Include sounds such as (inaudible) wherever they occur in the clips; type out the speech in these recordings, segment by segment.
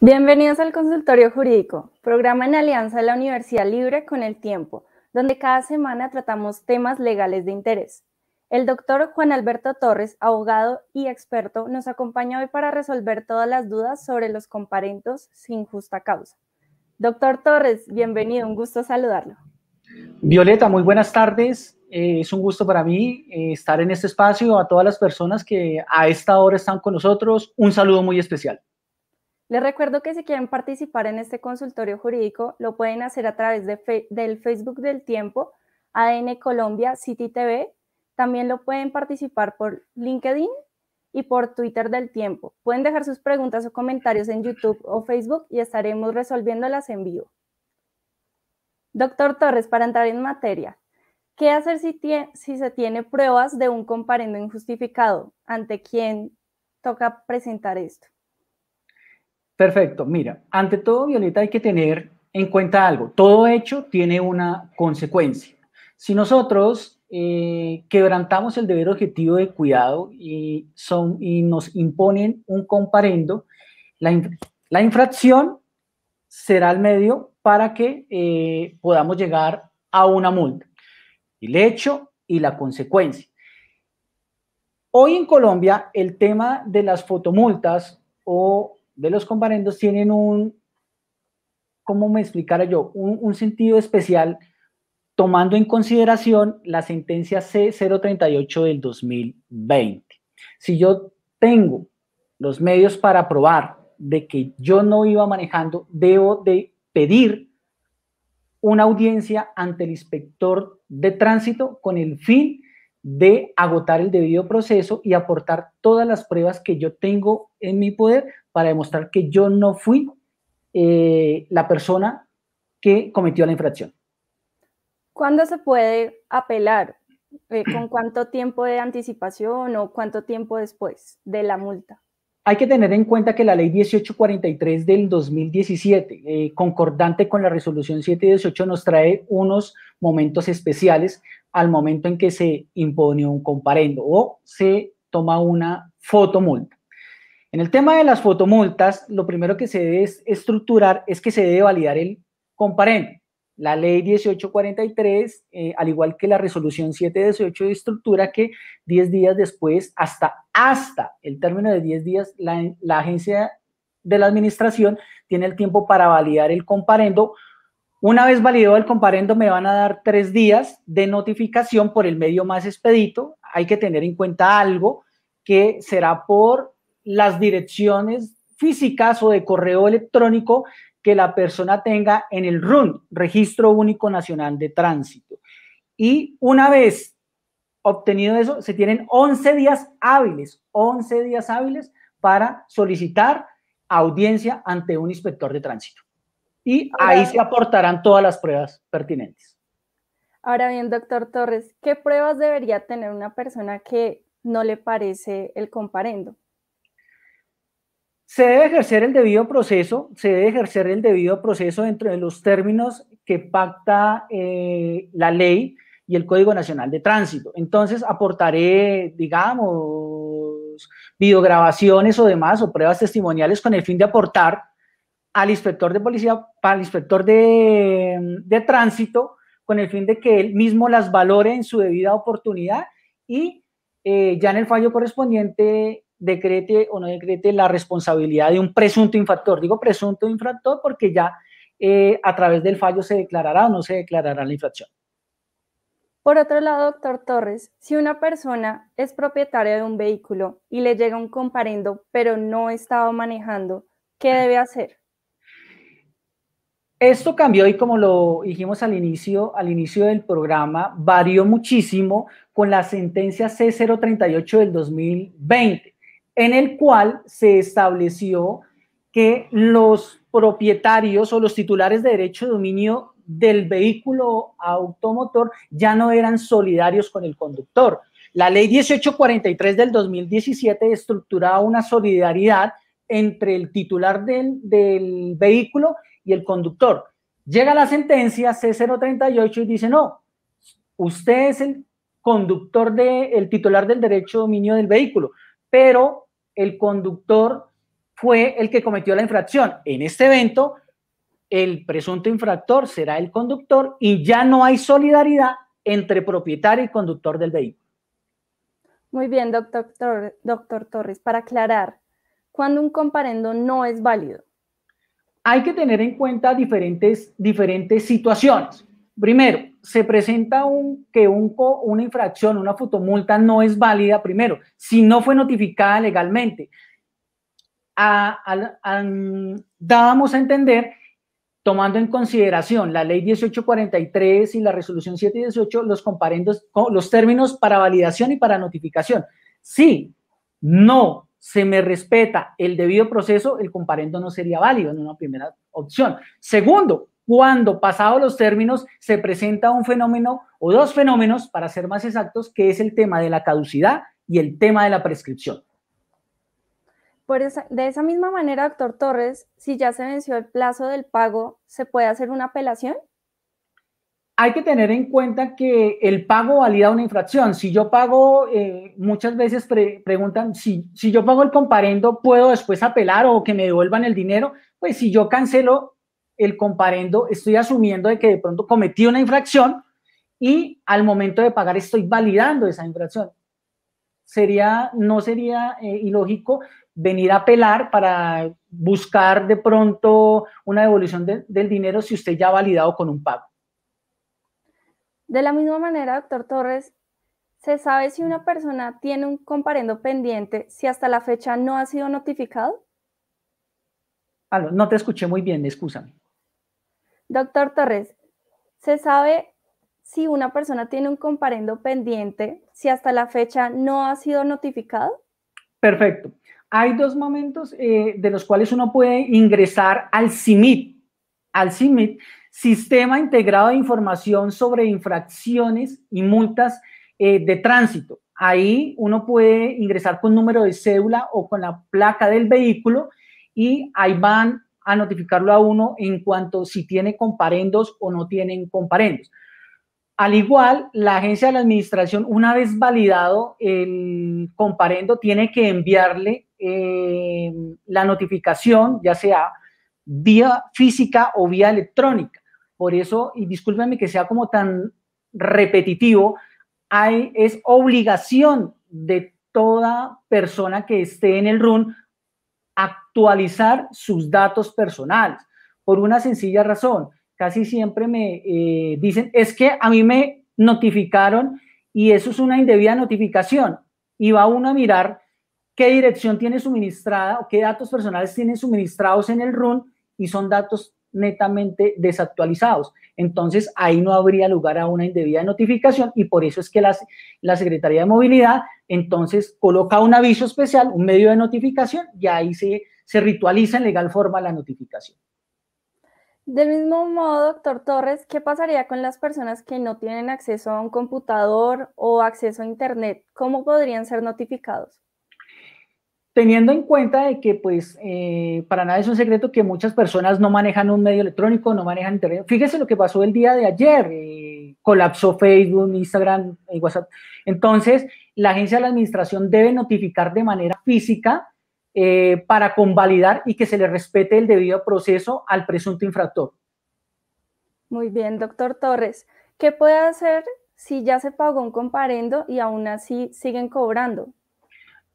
Bienvenidos al Consultorio Jurídico, programa en alianza de la Universidad Libre con el Tiempo, donde cada semana tratamos temas legales de interés. El doctor Juan Alberto Torres, abogado y experto, nos acompaña hoy para resolver todas las dudas sobre los comparentos sin justa causa. Doctor Torres, bienvenido, un gusto saludarlo. Violeta, muy buenas tardes. Eh, es un gusto para mí eh, estar en este espacio. A todas las personas que a esta hora están con nosotros, un saludo muy especial. Les recuerdo que si quieren participar en este consultorio jurídico, lo pueden hacer a través del Facebook del Tiempo, AN Colombia, City TV. También lo pueden participar por LinkedIn y por Twitter del Tiempo. Pueden dejar sus preguntas o comentarios en YouTube o Facebook y estaremos resolviéndolas en vivo. Doctor Torres, para entrar en materia, ¿qué hacer si, si se tiene pruebas de un comparendo injustificado? ¿Ante quién toca presentar esto? Perfecto. Mira, ante todo, Violeta, hay que tener en cuenta algo. Todo hecho tiene una consecuencia. Si nosotros eh, quebrantamos el deber objetivo de cuidado y, son, y nos imponen un comparendo, la, infracción será el medio para que eh, podamos llegar a una multa. El hecho y la consecuencia. Hoy en Colombia el tema de las fotomultas o de los comparendos tienen un, ¿cómo me explicara yo? Un, sentido especial tomando en consideración la sentencia C038 del 2020. Si yo tengo los medios para probar de que yo no iba manejando, debo de pedir una audiencia ante el inspector de tránsito con el fin de agotar el debido proceso y aportar todas las pruebas que yo tengo en mi poder para demostrar que yo no fui eh, la persona que cometió la infracción. ¿Cuándo se puede apelar? Eh, ¿Con (clears throat) cuánto tiempo de anticipación o cuánto tiempo después de la multa? Hay que tener en cuenta que la ley 1843 del 2017, eh, concordante con la resolución 718, nos trae unos momentos especiales al momento en que se impone un comparendo o se toma una fotomulta. En el tema de las fotomultas, lo primero que se debe estructurar es que se debe validar el comparendo. La ley 1843, eh, al igual que la resolución 718, estructura que 10 días después, hasta, hasta el término de 10 días, la, la agencia de la administración tiene el tiempo para validar el comparendo. Una vez validado el comparendo, me van a dar tres días de notificación por el medio más expedito. Hay que tener en cuenta algo que será por las direcciones físicas o de correo electrónico que la persona tenga en el RUN, Registro Único Nacional de Tránsito. Y una vez obtenido eso, se tienen 11 días hábiles, 11 días hábiles para solicitar audiencia ante un inspector de tránsito. Y ahí se aportarán todas las pruebas pertinentes. Ahora bien, doctor Torres, ¿qué pruebas debería tener una persona que no le parece el comparendo? Se debe ejercer el debido proceso, se debe ejercer el debido proceso dentro de los términos que pacta eh, la ley y el Código Nacional de Tránsito. Entonces, aportaré, digamos, videograbaciones o demás o pruebas testimoniales con el fin de aportar al inspector de policía, al inspector de, tránsito, con el fin de que él mismo las valore en su debida oportunidad y eh, ya en el fallo correspondiente decrete o no decrete la responsabilidad de un presunto infractor. Digo presunto infractor porque ya eh, a través del fallo se declarará o no se declarará la infracción. Por otro lado, doctor Torres, si una persona es propietaria de un vehículo y le llega un comparendo, pero no estaba manejando, ¿qué debe hacer? Esto cambió y como lo dijimos al inicio, al inicio del programa, varió muchísimo con la sentencia C038 del 2020 en el cual se estableció que los propietarios o los titulares de derecho de dominio del vehículo automotor ya no eran solidarios con el conductor. La ley 1843 del 2017 estructuraba una solidaridad entre el titular del, vehículo y el conductor. Llega la sentencia C038 y dice, no, usted es el conductor del titular del derecho de dominio del vehículo, pero el conductor fue el que cometió la infracción. En este evento, el presunto infractor será el conductor y ya no hay solidaridad entre propietario y conductor del vehículo. Muy bien, doctor, Torres. Para aclarar, ¿cuándo un comparendo no es válido? Hay que tener en cuenta diferentes, diferentes situaciones. Primero, se presenta que una infracción, una fotomulta no es válida primero, si no fue notificada legalmente. dábamos a entender, tomando en consideración la ley 1843 y la resolución 718, los comparendos, los términos para validación y para notificación. Si no se me respeta el debido proceso, el comparendo no sería válido en una primera opción. Segundo, cuando pasados los términos se presenta un fenómeno o dos fenómenos, para ser más exactos, que es el tema de la caducidad y el tema de la prescripción. de esa misma manera, doctor Torres, si ya se venció el plazo del pago, ¿se puede hacer una apelación? Hay que tener en cuenta que el pago valida una infracción. Si yo pago, eh, muchas veces preguntan, si, si yo pago el comparendo, ¿puedo después apelar o que me devuelvan el dinero? Pues si yo cancelo el comparendo estoy asumiendo de que de pronto cometí una infracción y al momento de pagar estoy validando esa infracción. Sería, no sería eh, ilógico venir a apelar para buscar de pronto una devolución del dinero si usted ya ha validado con un pago. De la misma manera, doctor Torres, ¿se sabe si una persona tiene un comparendo pendiente si hasta la fecha no ha sido notificado? no te escuché muy bien, discúlpame. Doctor Torres, ¿se sabe si una persona tiene un comparendo pendiente si hasta la fecha no ha sido notificado? Perfecto. Hay dos momentos eh, de los cuales uno puede ingresar al CIMIT, al CIMIT, Sistema Integrado de Información sobre Infracciones y Multas eh, de Tránsito. Ahí uno puede ingresar con número de cédula o con la placa del vehículo y ahí van a notificarlo a uno en cuanto si tiene comparendos o no tienen comparendos. Al igual, la agencia de la administración, una vez validado el comparendo, tiene que enviarle eh, la notificación, ya sea vía física o vía electrónica. Por eso, y discúlpenme que sea como tan repetitivo, hay, es obligación de toda persona que esté en el RUN actualizar sus datos personales, por una sencilla razón. Casi siempre me eh, dicen, es que a mí me notificaron y eso es una indebida notificación. Y va uno a mirar qué dirección tiene suministrada o qué datos personales tiene suministrados en el RUN y son datos netamente desactualizados. Entonces, ahí no habría lugar a una indebida notificación y por eso es que la la Secretaría de Movilidad entonces coloca un aviso especial, un medio de notificación y ahí se se ritualiza en legal forma la notificación. Del mismo modo, doctor Torres, ¿qué pasaría con las personas que no tienen acceso a un computador o acceso a Internet? ¿Cómo podrían ser notificados? Teniendo en cuenta de que, pues, eh, para nada es un secreto que muchas personas no manejan un medio electrónico, no manejan Internet. Fíjese lo que pasó el día de ayer. Eh, colapsó Facebook, Instagram, y eh, WhatsApp. Entonces, la agencia de la administración debe notificar de manera física eh, para convalidar y que se le respete el debido proceso al presunto infractor. Muy bien, doctor Torres. ¿Qué puede hacer si ya se pagó un comparendo y aún así siguen cobrando?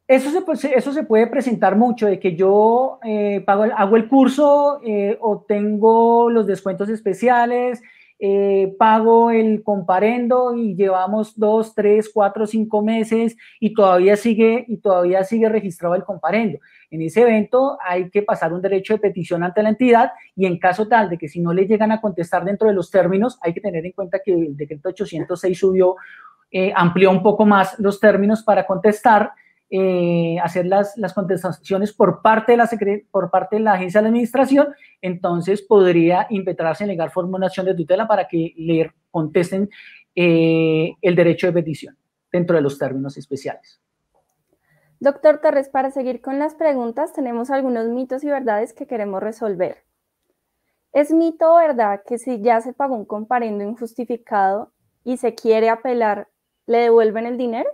Eso se, pues, puede presentar mucho, de que yo eh, pago hago el curso, eh, obtengo los descuentos especiales, eh, pago el comparendo y llevamos dos, tres, cuatro, cinco meses y todavía sigue y todavía sigue registrado el comparendo. En ese evento hay que pasar un derecho de petición ante la entidad y en caso tal de que si no le llegan a contestar dentro de los términos, hay que tener en cuenta que el decreto 806 subió, eh, amplió un poco más los términos para contestar eh, hacer las, contestaciones por parte, de la por parte de la agencia de la administración, entonces podría impetrarse en negar formulación de tutela para que le contesten eh, el derecho de petición dentro de los términos especiales. Doctor Torres, para seguir con las preguntas, tenemos algunos mitos y verdades que queremos resolver. ¿Es mito o verdad que si ya se pagó un comparendo injustificado y se quiere apelar, le devuelven el dinero?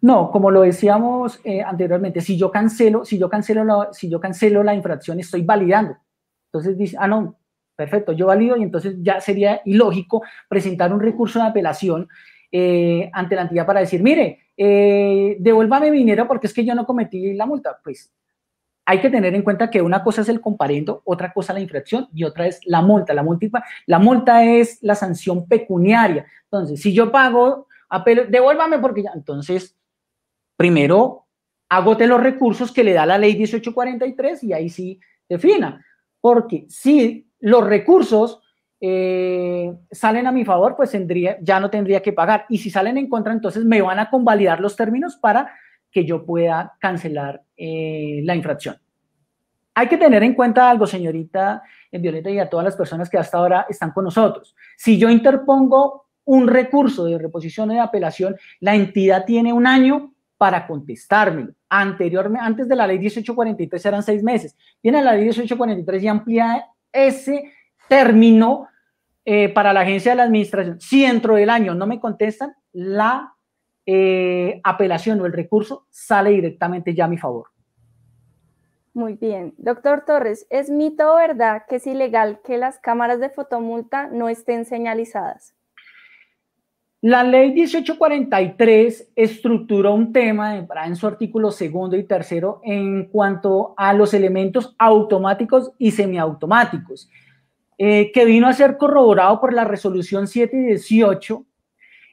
No, como lo decíamos eh, anteriormente, si yo cancelo, si yo cancelo la, si yo cancelo la infracción, estoy validando. Entonces dice, ah, no, perfecto, yo valido y entonces ya sería ilógico presentar un recurso de apelación eh, ante la entidad para decir, mire, eh, devuélvame mi dinero porque es que yo no cometí la multa. Pues hay que tener en cuenta que una cosa es el comparendo, otra cosa la infracción y otra es la multa. La multa, la multa es la sanción pecuniaria. Entonces, si yo pago, apelo, devuélvame porque ya, entonces primero agote los recursos que le da la ley 1843 y ahí sí defina. Porque si los recursos eh, salen a mi favor, pues tendría, ya no tendría que pagar. Y si salen en contra, entonces me van a convalidar los términos para que yo pueda cancelar eh, la infracción. Hay que tener en cuenta algo, señorita Violeta, y a todas las personas que hasta ahora están con nosotros. Si yo interpongo un recurso de reposición o de apelación, la entidad tiene un año para contestármelo. Anteriormente, antes de la ley 1843 eran seis meses. Viene la ley 1843 y amplía ese término eh, para la agencia de la administración. Si dentro del año no me contestan, la eh, apelación o el recurso sale directamente ya a mi favor. Muy bien. Doctor Torres, ¿es mito o verdad que es ilegal que las cámaras de fotomulta no estén señalizadas? La ley 1843 estructura un tema en su artículo segundo y tercero en cuanto a los elementos automáticos y semiautomáticos, eh, que vino a ser corroborado por la resolución 7 18,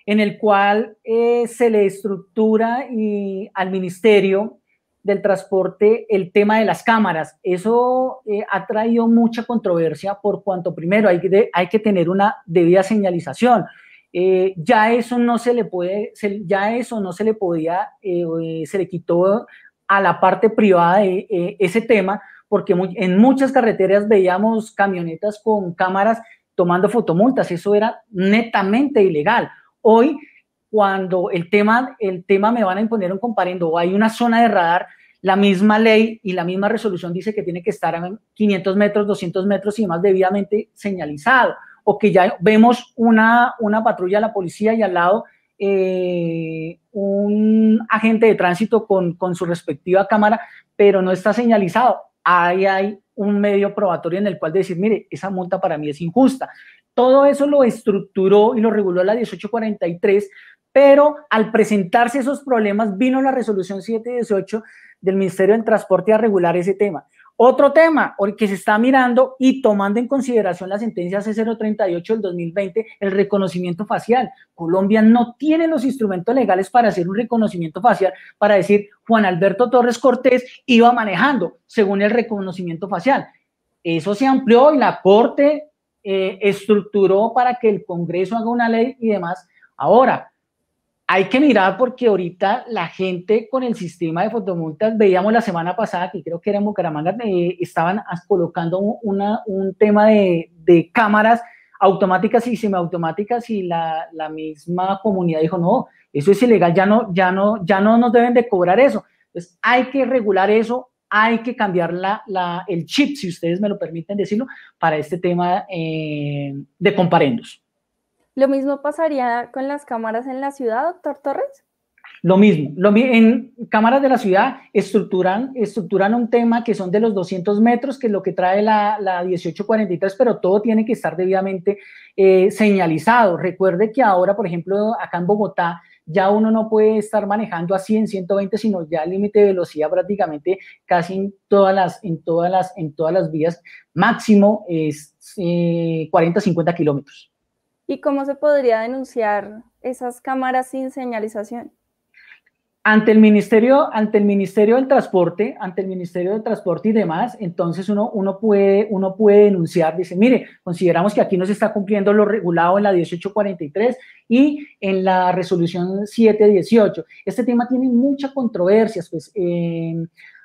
en el cual eh, se le estructura y, al Ministerio del Transporte el tema de las cámaras. Eso eh, ha traído mucha controversia por cuanto primero hay que tener una debida señalización eh, ya eso no se le puede, ya eso no se le podía, eh, eh, se le quitó a la parte privada ese tema, porque en muchas carreteras veíamos camionetas con cámaras tomando fotomultas, eso era netamente ilegal. Hoy, cuando el tema, el tema me van a imponer un comparendo, o hay una zona de radar, la misma ley y la misma resolución dice que tiene que estar a 500 metros, 200 metros y más debidamente señalizado o que ya vemos una, una patrulla de la policía y al lado eh, un agente de tránsito con, con, su respectiva cámara, pero no está señalizado. Ahí hay un medio probatorio en el cual decir, mire, esa multa para mí es injusta. Todo eso lo estructuró y lo reguló la 1843, pero al presentarse esos problemas vino la resolución 718 del Ministerio del Transporte a regular ese tema. Otro tema que se está mirando y tomando en consideración la sentencia C038 del 2020, el reconocimiento facial. Colombia no tiene los instrumentos legales para hacer un reconocimiento facial, para decir Juan Alberto Torres Cortés iba manejando según el reconocimiento facial. Eso se amplió y la Corte eh, estructuró para que el Congreso haga una ley y demás. Ahora, hay que mirar porque ahorita la gente con el sistema de fotomultas, veíamos la semana pasada que creo que era en Bucaramanga, eh, estaban colocando un tema de, cámaras automáticas y semiautomáticas y la, misma comunidad dijo, no, eso es ilegal, ya no, ya no, ya no nos deben de cobrar eso. Entonces hay que regular eso, hay que cambiar la, el chip, si ustedes me lo permiten decirlo, para este tema eh, de comparendos. ¿Lo mismo pasaría con las cámaras en la ciudad, doctor Torres? Lo mismo, en cámaras de la ciudad estructuran, estructuran un tema que son de los 200 metros, que es lo que trae la, la 1843, pero todo tiene que estar debidamente eh, señalizado. Recuerde que ahora, por ejemplo, acá en Bogotá, ya uno no puede estar manejando a 100, 120, sino ya el límite de velocidad prácticamente casi en todas las, en todas las, en todas las vías, máximo es 40, eh, 50 kilómetros. ¿Y cómo se podría denunciar esas cámaras sin señalización? Ante el Ministerio, ante el Ministerio del Transporte, ante el Ministerio de Transporte y demás, entonces uno, uno, puede, uno puede denunciar, dice, mire, consideramos que aquí no se está cumpliendo lo regulado en la 1843 y en la resolución 718. Este tema tiene mucha controversia, pues, eh,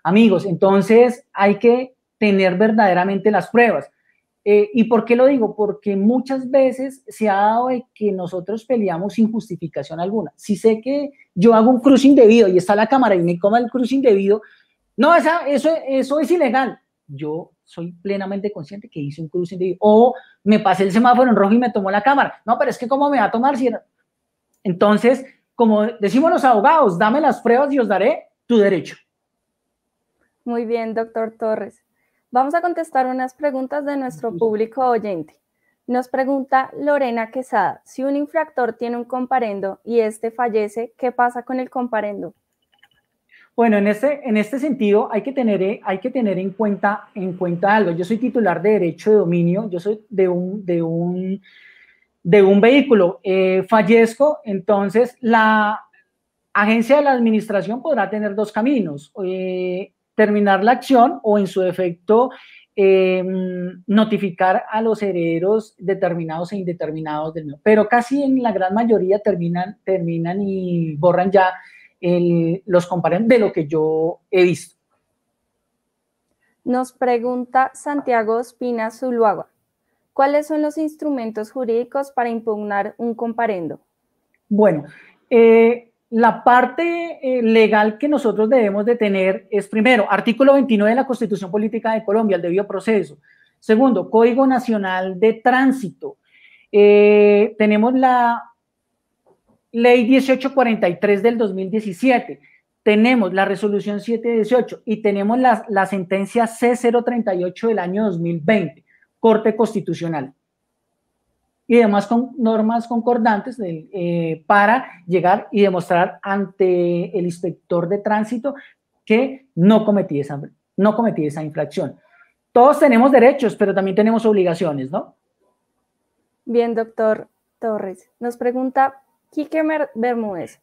amigos, entonces hay que tener verdaderamente las pruebas. Eh, ¿Y por qué lo digo? Porque muchas veces se ha dado de que nosotros peleamos sin justificación alguna. Si sé que yo hago un cruce indebido y está la cámara y me coma el cruce indebido, no, eso, eso es ilegal. Yo soy plenamente consciente que hice un cruce indebido. O me pasé el semáforo en rojo y me tomó la cámara. No, pero es que ¿cómo me va a tomar si Entonces, como decimos los abogados, dame las pruebas y os daré tu derecho. Muy bien, doctor Torres. Vamos a contestar unas preguntas de nuestro público oyente. Nos pregunta Lorena Quesada, si un infractor tiene un comparendo y este fallece, ¿qué pasa con el comparendo? Bueno, en este, en este sentido hay que tener, eh, hay que tener en, cuenta, en cuenta algo. Yo soy titular de derecho de dominio, yo soy de un, de un, de un vehículo. Eh, fallezco, entonces la agencia de la administración podrá tener dos caminos. Eh, terminar la acción o en su efecto eh, notificar a los herederos determinados e indeterminados del mío. Pero casi en la gran mayoría terminan, terminan y borran ya los comparendos, de lo que yo he visto. Nos pregunta Santiago Espina Zuluaga, ¿cuáles son los instrumentos jurídicos para impugnar un comparendo? Bueno, eh, la parte eh, legal que nosotros debemos de tener es, primero, artículo 29 de la Constitución Política de Colombia, el debido proceso. Segundo, Código Nacional de Tránsito. Eh, tenemos la Ley 1843 del 2017. Tenemos la Resolución 718 y tenemos la, la sentencia C038 del año 2020, Corte Constitucional y demás con normas concordantes eh, para llegar y demostrar ante el inspector de tránsito que no cometí esa, no cometí esa infracción. Todos tenemos derechos, pero también tenemos obligaciones, ¿no? Bien, doctor Torres. Nos pregunta Quique Bermúdez.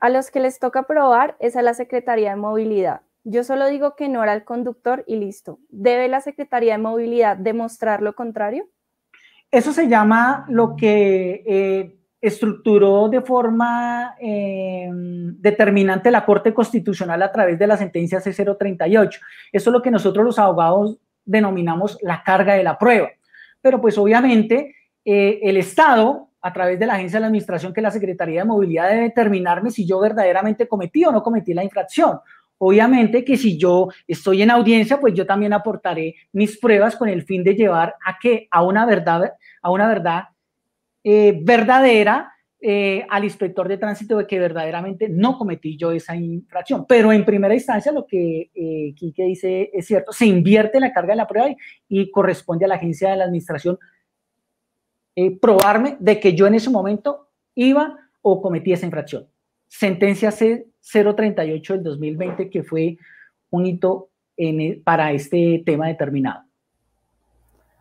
A los que les toca probar es a la Secretaría de Movilidad. Yo solo digo que no era el conductor y listo. ¿Debe la Secretaría de Movilidad demostrar lo contrario? Eso se llama lo que eh, estructuró de forma eh, determinante la Corte Constitucional a través de la sentencia C038. Eso es lo que nosotros los abogados denominamos la carga de la prueba. Pero pues obviamente eh, el Estado, a través de la agencia de la administración, que la Secretaría de Movilidad, debe determinarme si yo verdaderamente cometí o no cometí la infracción. Obviamente que si yo estoy en audiencia, pues yo también aportaré mis pruebas con el fin de llevar a que A una verdad, a una verdad eh, verdadera eh, al inspector de tránsito de que verdaderamente no cometí yo esa infracción. Pero en primera instancia, lo que eh, Quique dice es cierto, se invierte la carga de la prueba y, corresponde a la agencia de la administración probarme de que yo en ese momento iba o cometí esa infracción. Sentencia C 038 del 2020, que fue un hito e, para este tema determinado.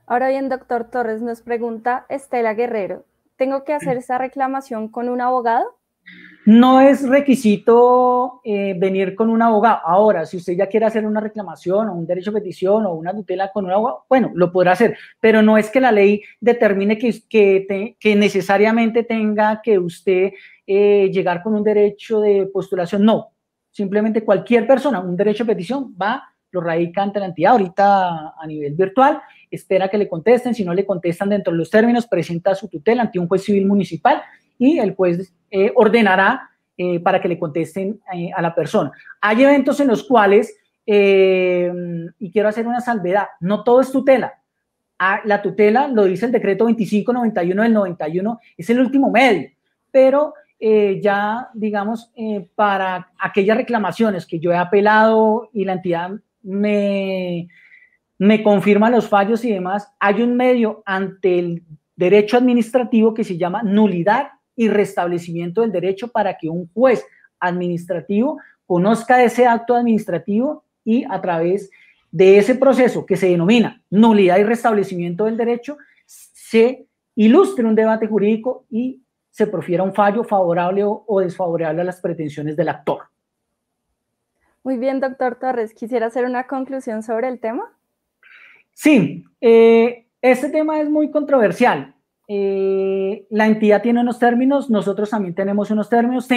Ahora bien, doctor Torres, nos pregunta Estela Guerrero, ¿tengo que hacer esa reclamación con un abogado? No es requisito eh, venir con un abogado. Ahora, si usted ya quiere hacer una reclamación o un derecho de petición o una tutela con un abogado, bueno, lo podrá hacer, pero no es que la ley determine que, que necesariamente tenga que usted eh, llegar con un derecho de postulación, no. Simplemente cualquier persona, un derecho de petición, va, lo radica ante la entidad, ahorita a nivel virtual, espera que le contesten, si no le contestan dentro de los términos, presenta su tutela ante un juez civil municipal y el juez eh, ordenará eh, para que le contesten a la persona. Hay eventos en los cuales, y quiero hacer una salvedad, no todo es tutela, ah, la tutela, lo dice el decreto 2591 del 91, es el último medio, pero eh, ya, digamos, eh, para aquellas reclamaciones que yo he apelado y la entidad me, me confirma los fallos y demás, hay un medio ante el derecho administrativo que se llama nulidad y restablecimiento del derecho para que un juez administrativo conozca ese acto administrativo y a través de ese proceso que se denomina nulidad y restablecimiento del derecho, se ilustre un debate jurídico y se profiera un fallo favorable o, desfavorable a las pretensiones del actor. Muy bien, doctor Torres. ¿Quisiera hacer una conclusión sobre el tema? Sí, eh, este tema es muy controversial. Eh, la entidad tiene unos términos, nosotros también tenemos unos términos.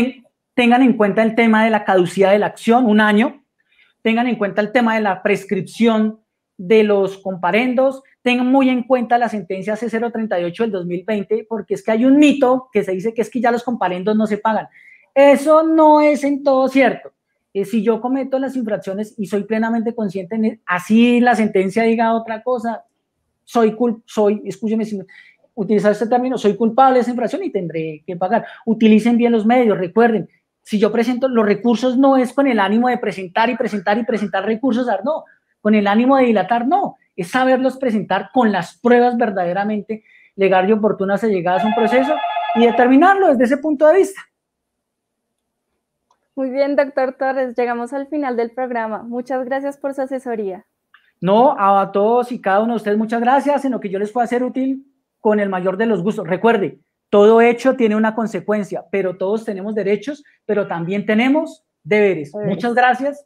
tengan en cuenta el tema de la caducidad de la acción, un año. Tengan en cuenta el tema de la prescripción de los comparendos, tengan muy en cuenta la sentencia C038 del 2020, porque es que hay un mito que se dice que es que ya los comparendos no se pagan. Eso no es en todo cierto. Eh, si yo cometo las infracciones y soy plenamente consciente, así la sentencia diga otra cosa, soy, soy escúcheme si utilizar este término, soy culpable de esa infracción y tendré que pagar. Utilicen bien los medios, recuerden, si yo presento los recursos no es con el ánimo de presentar y presentar y presentar recursos, ah, no, con el ánimo de dilatar, no, es saberlos presentar con las pruebas verdaderamente legales y oportunas llegadas a un proceso y determinarlo desde ese punto de vista. Muy bien, doctor Torres, llegamos al final del programa. Muchas gracias por su asesoría. No, a todos y cada uno de ustedes, muchas gracias. En lo que yo les pueda ser útil, con el mayor de los gustos. Recuerde, todo hecho tiene una consecuencia, pero todos tenemos derechos, pero también tenemos deberes. Muchas gracias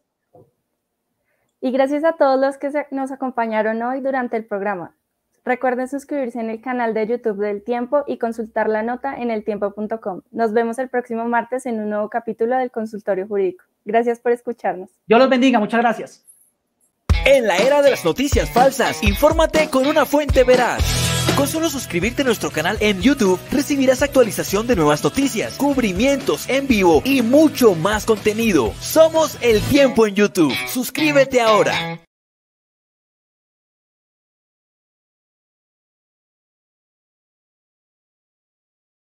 y gracias a todos los que nos acompañaron hoy durante el programa. Recuerden suscribirse en el canal de YouTube del Tiempo y consultar la nota en eltiempo.com. Nos vemos el próximo martes en un nuevo capítulo del Consultorio Jurídico. Gracias por escucharnos. Dios los bendiga, muchas gracias. En la era de las noticias falsas, infórmate con una fuente veraz. Con solo suscribirte a nuestro canal en YouTube, recibirás actualización de nuevas noticias, cubrimientos en vivo y mucho más contenido. Somos El Tiempo en YouTube. Suscríbete ahora.